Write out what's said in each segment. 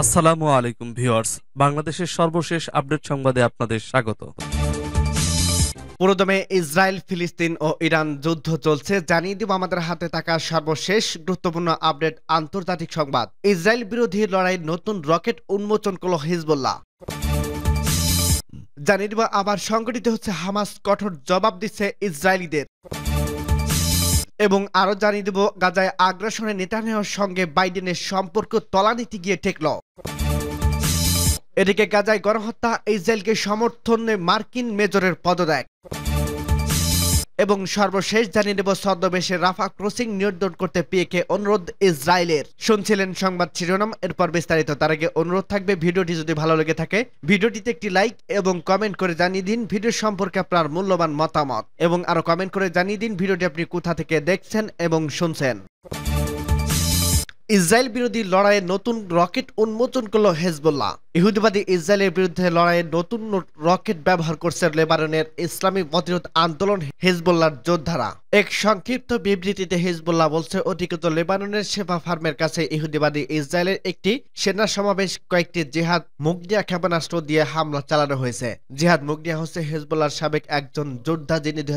আসসালামু আলাইকুম ভিউয়ার্স বাংলাদেশের সর্বশেষ আপডেট সংবাদে আপনাদের স্বাগত পুরোদমে ইসরায়েল ফিলিস্তিন ও ইরান যুদ্ধ চলছে জানিয়ে দিব আমাদের হাতে থাকা সর্বশেষ গুরুত্বপূর্ণ আপডেট আন্তর্জাতিক সংবাদ ইসরায়েল বিরোধী লড়াই নতুন রকেট উন্মোচন করল হিজবুল্লাহ জানিয়ে দিব আবার সংগঠিত হচ্ছে হামাস কঠোর জবাব দিচ্ছে ইসরায়েলিদের এবং আরো জানিয়ে দেব গাজায় আগ্রাসনের নেতানিয়ার সঙ্গে বাইডেনের সম্পর্ক তলানিতে গিয়ে ঠেকল এদিকে গাজায় গণহত্যা ইসরায়েলকে সমর্থনে মার্কিন মেজরের পদত্যাগ এবং সর্বশেষ জানিয়ে নেব ছদ্মবেশে রাফা ক্রসিং নিয়ন্ত্রণ করতে পিএকে অনুরোধ ইসরায়েলের শুনছিলেন সংবাদ শিরোনাম এরপর বিস্তারিত তার আগে অনুরোধ থাকবে ভিডিওটি যদি ভালো লেগে থাকে ভিডিওটিতে একটি লাইক এবং কমেন্ট করে জানিয়ে দিন ভিডিও সম্পর্কে আপনার মূল্যবান মতামত এবং আরো কমেন্ট করে জানিয়ে দিন ভিডিওটি আপনি কোথা থেকে দেখছেন এবং শুনছেন ইসরায়েল বিরোধী লড়াইয়ে নতুন রকেট উন্মোচন করল হেজবুল্লাহ ইহুদিবাদী ইসরায়েলের বিরুদ্ধে লড়াইয়ে নতুন রকেট ব্যবহার করছে লেবাননের ইসলামী প্রতিরোধ আন্দোলন হেজবুল্লাহর যোদ্ধারা এক সংক্ষিপ্ত বিবৃতিতে হেজবুল্লাহ বলছে অধিকৃত লেবাননের সেবা ফার্মের কাছে ইহুদিবাদী ইসরায়েলের একটি সেনা সমাবেশ কয়েকটি জেহাদ মুগনিয়া ক্ষেপণাস্ত্র দিয়ে হামলা চালানো হয়েছে জেহাদ মুগনিয়া হচ্ছে হেজবুল্লাহর সাবেক একজন যোদ্ধা যিনি দুই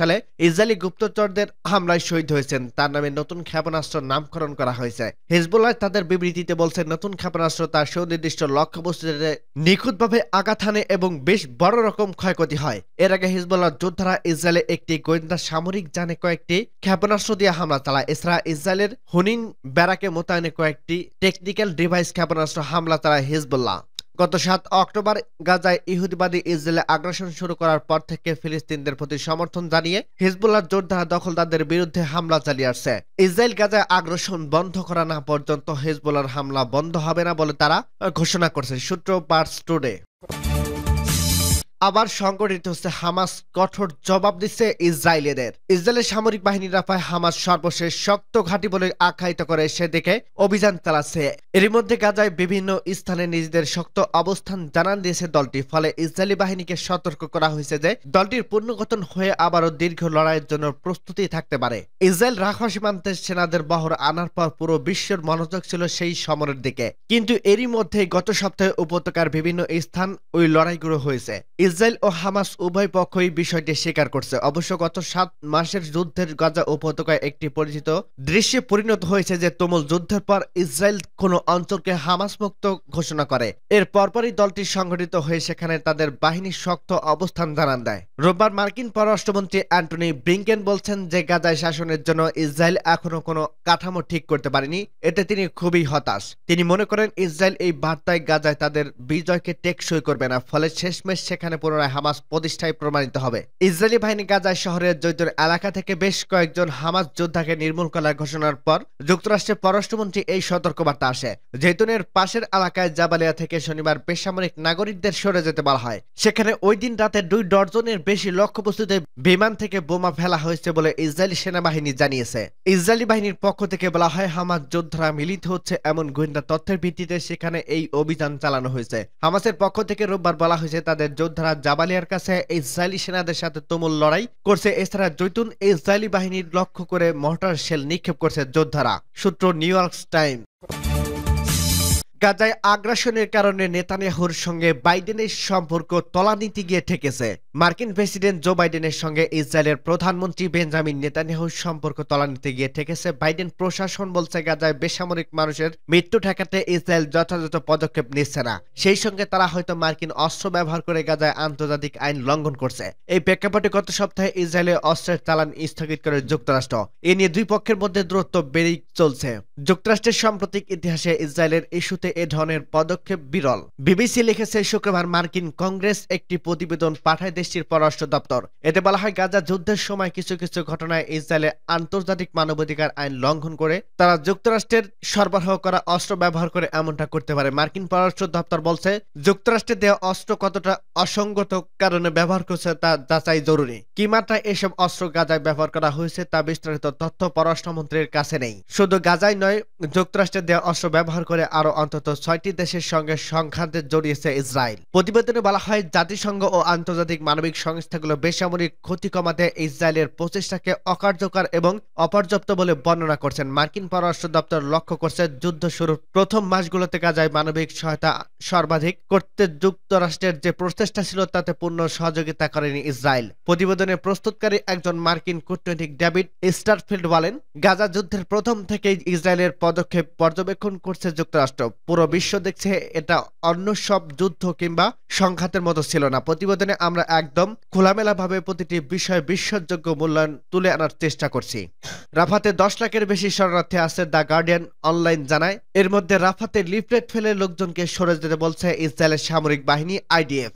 সালে ইসরায়েলি গুপ্তচরদের হামলায় শহীদ হয়েছেন তার নামে নতুন ক্ষেপণাস্ত্র নামকরণ করা হয়েছে হয়েছে হেজবুল্লাহ তাদের বিবৃতিতে বলছে নতুন ক্ষেপণাস্ত্র তার সুনির্দিষ্ট লক্ষ্যবস্তুতে নিখুঁতভাবে আঘাত হানে এবং বেশ বড় রকম ক্ষয়ক্ষতি হয় এর আগে হিজবুল্লাহ যোদ্ধারা ইসরায়েলে একটি গোয়েন্দা সামরিক যানে কয়েকটি ক্ষেপণাস্ত্র দিয়ে হামলা চালায় এছাড়া ইসরায়েলের হুনিন ব্যারাকে মোতায়েনে কয়েকটি টেকনিক্যাল ডিভাইস ক্ষেপণাস্ত্র হামলা চালায় হিজবুল্লাহ গত সাত অক্টোবর গাজায় ইহুদিবাদী ইসরায়েলে আগ্রাসন শুরু করার পর থেকে ফিলিস্তিনদের প্রতি সমর্থন জানিয়ে হিজবুল্লাহ যোদ্ধারা দখলদারদের বিরুদ্ধে হামলা চালিয়ে আসছে ইসরায়েল গাজায় আগ্রাসন বন্ধ করা না পর্যন্ত হিজবুল্লার হামলা বন্ধ হবে না বলে তারা ঘোষণা করছে সূত্র পার্স টুডে আবার সংগঠিত হচ্ছে হামাস কঠোর জবাব দিচ্ছে ইসরায়েলিদের ইসরায়েলের সামরিক বাহিনী রাফায় হামাস সর্বশেষ শক্ত ঘাঁটি বলে আখ্যায়িত করে সেদিকে অভিযান চালাচ্ছে এরই মধ্যে গাজায় বিভিন্ন স্থানে নিজেদের শক্ত অবস্থান জানান দিয়েছে দলটি ফলে ইসরায়েলি বাহিনীকে সতর্ক করা হয়েছে যে দলটির পুনর্গঠন হয়ে আবারও দীর্ঘ লড়াইয়ের জন্য প্রস্তুতি থাকতে পারে ইসরায়েল রাখা সীমান্তের সেনাদের বহর আনার পর পুরো বিশ্বের মনোযোগ ছিল সেই সমরের দিকে কিন্তু এরই মধ্যে গত সপ্তাহে উপত্যকার বিভিন্ন স্থান ওই লড়াইগুলো হয়েছে ইসরায়েল ও হামাস উভয় পক্ষই বিষয়টি স্বীকার করছে অবশ্য গত সাত মাসের যুদ্ধের গাজা উপত্যকায় একটি পরিচিত দৃশ্যে পরিণত হয়েছে যে তুমুল যুদ্ধের পর ইসরায়েল কোনো অঞ্চলকে হামাস মুক্ত ঘোষণা করে এর পরপরই দলটি সংগঠিত হয়ে সেখানে তাদের বাহিনী শক্ত অবস্থান জানান দেয় রোববার মার্কিন পররাষ্ট্রমন্ত্রী অ্যান্টনি ব্রিঙ্কেন বলছেন যে গাজায় শাসনের জন্য ইসরায়েল এখনো কোনো কাঠামো ঠিক করতে পারেনি এতে তিনি খুবই হতাশ তিনি মনে করেন ইসরায়েল এই বার্তায় গাজায় তাদের বিজয়কে টেকসই করবে না ফলে শেষমেশ সেখানে পুনরায় হামাস প্রতিষ্ঠায় প্রমাণিত হবে ইসরায়েলি বাহিনী গাজায় শহরের জৈতর এলাকা থেকে বেশ কয়েকজন হামাস যোদ্ধাকে নির্মূল করার ঘোষণার পর যুক্তরাষ্ট্রের পররাষ্ট্রমন্ত্রী এই সতর্কবার্তা আসে জৈতুনের পাশের এলাকায় জাবালিয়া থেকে শনিবার বেসামরিক নাগরিকদের সরে যেতে বলা হয় সেখানে ওই দিন রাতে দুই ডজনের বেশি লক্ষ্যবস্তুতে বিমান থেকে বোমা ফেলা হয়েছে বলে ইসরায়েলি সেনাবাহিনী জানিয়েছে ইসরায়েলি বাহিনীর পক্ষ থেকে বলা হয় হামাস যোদ্ধারা মিলিত হচ্ছে এমন গোয়েন্দা তথ্যের ভিত্তিতে সেখানে এই অভিযান চালানো হয়েছে হামাসের পক্ষ থেকে রোববার বলা হয়েছে তাদের যোদ্ধারা এছাড়া জাবালিয়ার কাছে ইসরায়েলি সেনাদের সাথে তুমুল লড়াই করছে এছাড়া জৈতুন ইসরায়েলি বাহিনীর লক্ষ্য করে মহটার শেল নিক্ষেপ করছে যোদ্ধারা সূত্র নিউ ইয়র্ক টাইম গাজায় আগ্রাসনের কারণে নেতানিয়াহুর সঙ্গে বাইডেনের সম্পর্ক তলানিতি গিয়ে ঠেকেছে মার্কিন প্রেসিডেন্ট জো বাইডেনের সঙ্গে ইসরায়েলের প্রধানমন্ত্রী বেঞ্জামিন নেতানিয়াহুর সম্পর্ক তলানিতে গিয়ে ঠেকেছে বাইডেন প্রশাসন বলছে গাজায় বেসামরিক মানুষের মৃত্যু ঠেকাতে ইসরায়েল যথাযথ পদক্ষেপ নিচ্ছে না সেই সঙ্গে তারা হয়তো মার্কিন অস্ত্র ব্যবহার করে গাজায় আন্তর্জাতিক আইন লঙ্ঘন করছে এই প্রেক্ষাপটে গত সপ্তাহে ইসরায়েলের অস্ত্রের চালান স্থগিত করে যুক্তরাষ্ট্র এ নিয়ে দুই পক্ষের মধ্যে দূরত্ব বেড়েই চলছে যুক্তরাষ্ট্রের সাম্প্রতিক ইতিহাসে ইসরায়েলের ইস্যুতে এ ধরনের পদক্ষেপ বিরল বিবিসি লিখেছে শুক্রবার মার্কিন কংগ্রেস একটি প্রতিবেদন পাঠায় দেশটির পররাষ্ট্র দপ্তর এতে বলা হয় গাজা যুদ্ধের সময় কিছু কিছু ঘটনায় ইসরায়েলের আন্তর্জাতিক মানবাধিকার আইন লঙ্ঘন করে তারা যুক্তরাষ্ট্রের সরবরাহ করা অস্ত্র ব্যবহার করে এমনটা করতে পারে মার্কিন পররাষ্ট্র দপ্তর বলছে যুক্তরাষ্ট্রে দেওয়া অস্ত্র কতটা অসঙ্গত কারণে ব্যবহার করছে তা যাচাই জরুরি কি মাত্রায় এসব অস্ত্র গাজায় ব্যবহার করা হয়েছে তা বিস্তারিত তথ্য পররাষ্ট্রমন্ত্রীর কাছে নেই শুধু গাজায় নয় যুক্তরাষ্ট্রে দেওয়া অস্ত্র ব্যবহার করে আরো অন্তত ছয়টি দেশের সঙ্গে সংঘাতে জড়িয়েছে ইসরায়েল প্রতিবেদনে বলা হয় জাতিসংঘ ও আন্তর্জাতিক মানবিক সংস্থাগুলো বেসামরিক ক্ষতি কমাতে ইসরায়েলের প্রচেষ্টাকে অকার্যকর এবং অপর্যাপ্ত বলে বর্ণনা করছেন মার্কিন পররাষ্ট্র দপ্তর লক্ষ্য করছে যুদ্ধ শুরুর প্রথম মাসগুলোতে গাজায় মানবিক সহায়তা সর্বাধিক করতে যুক্তরাষ্ট্রের যে প্রচেষ্টা ছিল তাতে পূর্ণ সহযোগিতা করেনি ইসরায়েল প্রতিবেদনে প্রস্তুতকারী একজন মার্কিন কূটনৈতিক ডেভিড স্টারফিল্ড বলেন গাজা যুদ্ধের প্রথম থেকেই ইসরায়েলের পদক্ষেপ পর্যবেক্ষণ করছে যুক্তরাষ্ট্র পুরো বিশ্ব দেখছে এটা অন্য সব যুদ্ধ কিংবা সংঘাতের মতো ছিল না প্রতিবেদনে আমরা একদম খোলামেলাভাবে প্রতিটি বিষয়ে বিশ্বাসযোগ্য মূল্যায়ন তুলে আনার চেষ্টা করছি রাফাতে দশ লাখের বেশি শরণার্থী আছে দ্য গার্ডিয়ান অনলাইন জানায় এর মধ্যে রাফাতে লিফলেট ফেলে লোকজনকে সরে যেতে বলছে ইসরায়েলের সামরিক বাহিনী আইডিএফ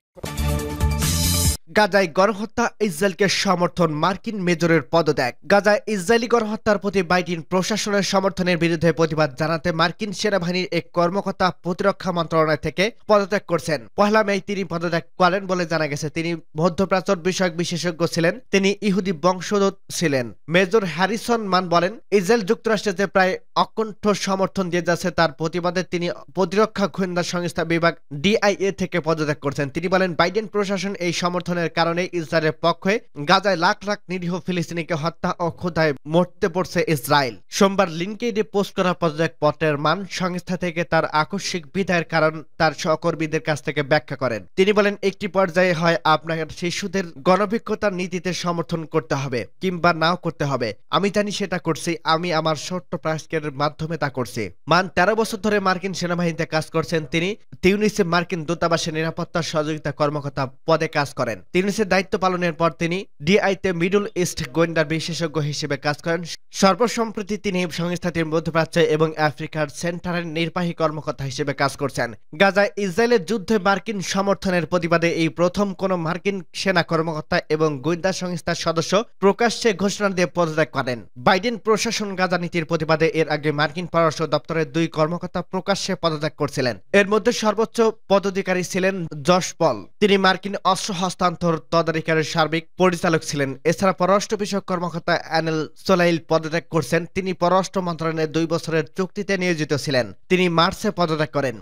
গাজায় গণহত্যা ইসরায়েলকে সমর্থন মার্কিন মেজরের পদত্যাগ গাজায় ইসরায়েলি গণহত্যার প্রতি বাইডেন প্রশাসনের সমর্থনের বিরুদ্ধে প্রতিবাদ জানাতে মার্কিন সেনাবাহিনীর এক কর্মকর্তা প্রতিরক্ষা মন্ত্রণালয় থেকে পদত্যাগ করছেন পহেলা মেয়ে তিনি পদত্যাগ করেন বলে জানা গেছে তিনি মধ্যপ্রাচ্য বিষয়ক বিশেষজ্ঞ ছিলেন তিনি ইহুদি বংশোদ্ভূত ছিলেন মেজর হ্যারিসন মান বলেন ইসরায়েল যুক্তরাষ্ট্রে যে প্রায় অকণ্ঠ সমর্থন দিয়ে যাচ্ছে তার প্রতিবাদে তিনি প্রতিরক্ষা গোয়েন্দা সংস্থা বিভাগ ডিআইএ থেকে পদত্যাগ করছেন তিনি বলেন বাইডেন প্রশাসন এই সমর্থনের আন্দোলনের কারণে ইসরায়েলের পক্ষে গাজায় লাখ লাখ নিরীহ ফিলিস্তিনিকে হত্যা ও ক্ষুধায় মরতে পড়ছে ইসরায়েল সোমবার লিঙ্কেডে পোস্ট করা পদত্যাগ পত্রের মান সংস্থা থেকে তার আকস্মিক বিদায়ের কারণ তার সহকর্মীদের কাছ থেকে ব্যাখ্যা করেন তিনি বলেন একটি পর্যায়ে হয় আপনাকে শিশুদের গণভিক্ষতার নীতিতে সমর্থন করতে হবে কিংবা নাও করতে হবে আমি জানি সেটা করছি আমি আমার ছোট্ট প্রাস্কের মাধ্যমে তা করছি মান তেরো বছর ধরে মার্কিন সেনাবাহিনীতে কাজ করছেন তিনি তিউনিসে মার্কিন দূতাবাসের নিরাপত্তা সহযোগিতা কর্মকর্তা পদে কাজ করেন তিনিসের দায়িত্ব পালনের পর তিনি ডিআইতে মিডল ইস্ট গোয়েন্দার বিশেষজ্ঞ হিসেবে কাজ করেন সর্বসম্প্রতি তিনি সংস্থাটির মধ্যপ্রাচ্য এবং আফ্রিকার সেন্টারের নির্বাহী কর্মকর্তা হিসেবে কাজ করছেন গাজায় ইসরায়েলের যুদ্ধে মার্কিন সমর্থনের প্রতিবাদে এই প্রথম কোন মার্কিন সেনা কর্মকর্তা এবং গোয়েন্দা সংস্থার সদস্য প্রকাশ্যে ঘোষণা দিয়ে পদত্যাগ করেন বাইডেন প্রশাসন গাজা নীতির প্রতিবাদে এর আগে মার্কিন পররাষ্ট্র দপ্তরের দুই কর্মকর্তা প্রকাশ্যে পদত্যাগ করছিলেন এর মধ্যে সর্বোচ্চ পদাধিকারী ছিলেন জশ পল তিনি মার্কিন অস্ত্র হস্তান্তর অর্থর তদারিকের সার্বিক পরিচালক ছিলেন এছাড়া পররাষ্ট্র বিষয়ক কর্মকর্তা অ্যানেল সোলাইল পদত্যাগ করছেন তিনি পররাষ্ট্র মন্ত্রণালয়ের দুই বছরের চুক্তিতে নিয়োজিত ছিলেন তিনি মার্চে পদত্যাগ করেন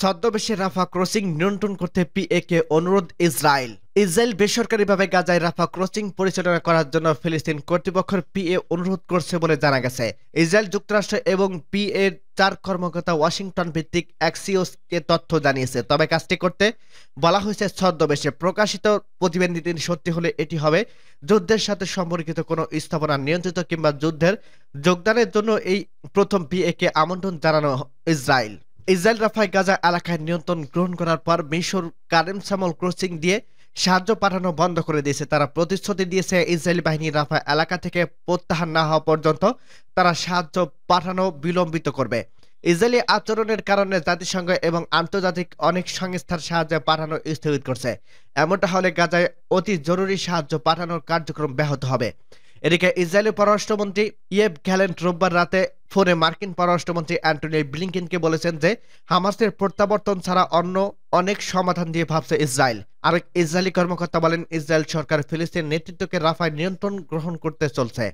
ছদ্মবেশে রাফা ক্রসিং নিয়ন্ত্রণ করতে পিএকে অনুরোধ ইসরায়েল ইসরায়েল বেসরকারিভাবে গাজায় রাফা ক্রসিং পরিচালনা করার জন্য ফিলিস্তিন কর্তৃপক্ষের পিএ অনুরোধ করছে বলে জানা গেছে ইসরায়েল যুক্তরাষ্ট্র এবং পিএ চার কর্মকর্তা ওয়াশিংটন ভিত্তিক অ্যাক্সিওসকে তথ্য জানিয়েছে তবে কাজটি করতে বলা হয়েছে ছদ্মবেশে প্রকাশিত প্রতিবেদনটি সত্যি হলে এটি হবে যুদ্ধের সাথে সম্পর্কিত কোনো স্থাপনা নিয়ন্ত্রিত কিংবা যুদ্ধের যোগদানের জন্য এই প্রথম পিএকে আমন্ত্রণ জানানো ইসরায়েল ইসরায়েল রাফায় গাজা এলাকায় নিয়ন্ত্রণ গ্রহণ করার পর মিশর কারেম সামল ক্রসিং দিয়ে সাহায্য পাঠানো বন্ধ করে দিয়েছে তারা প্রতিশ্রুতি দিয়েছে ইসরায়েলি বাহিনী রাফা এলাকা থেকে প্রত্যাহার না হওয়া পর্যন্ত তারা সাহায্য পাঠানো বিলম্বিত করবে ইসরায়েলি আচরণের কারণে জাতিসংঘ এবং আন্তর্জাতিক অনেক সংস্থার সাহায্য পাঠানো স্থগিত করছে এমনটা হলে গাজায় অতি জরুরি সাহায্য পাঠানোর কার্যক্রম ব্যাহত হবে এদিকে ইসরায়েলের পররাষ্ট্রমন্ত্রী ইয়েব গ্যালেন্ট রোববার রাতে ফোনে মার্কিন পররাষ্ট্রমন্ত্রী অ্যান্টনি ব্লিঙ্কিনকে বলেছেন যে হামাসের প্রত্যাবর্তন ছাড়া অন্য অনেক সমাধান দিয়ে ভাবছে ইসরায়েল আরেক ইসরায়েলি কর্মকর্তা বলেন ইসরায়েল সরকার ফিলিস্তিন নেতৃত্বকে রাফায় নিয়ন্ত্রণ গ্রহণ করতে চলছে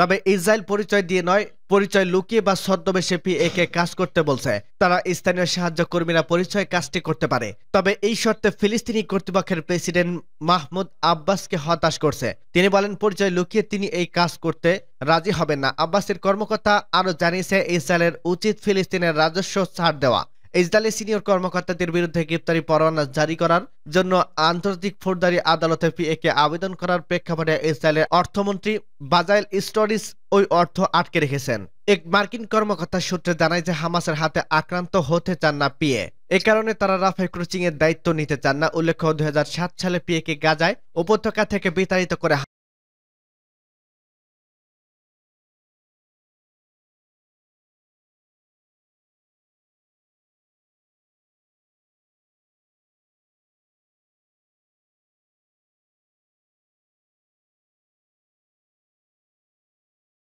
তবে ইসরায়েল পরিচয় দিয়ে নয় পরিচয় লুকিয়ে বা ছদ্মবেশে একে কাজ করতে বলছে তারা স্থানীয় সাহায্য কর্মীরা পরিচয় কাজটি করতে পারে তবে এই শর্তে ফিলিস্তিনি কর্তৃপক্ষের প্রেসিডেন্ট মাহমুদ আব্বাসকে হতাশ করছে তিনি বলেন পরিচয় লুকিয়ে তিনি এই কাজ করতে রাজি হবেন না আব্বাসের কর্মকর্তা আরও জানিয়েছে ইসরায়েলের উচিত ফিলিস্তিনের রাজস্ব ছাড় দেওয়া ইসরায়েলের সিনিয়র কর্মকর্তাদের বিরুদ্ধে গ্রেপ্তারি পরোয়ানা জারি করার জন্য আন্তর্জাতিক ফৌজদারি আদালতে পিএকে আবেদন করার প্রেক্ষাপটে ইসরায়েলের অর্থমন্ত্রী বাজাইল স্টোরিস ওই অর্থ আটকে রেখেছেন এক মার্কিন কর্মকর্তা সূত্রে জানায় যে হামাসের হাতে আক্রান্ত হতে চান না পিএ এ কারণে তারা রাফেল ক্রুচিং এর দায়িত্ব নিতে চান না উল্লেখ্য দুই সালে পিএকে গাজায় উপত্যকা থেকে বিতাড়িত করে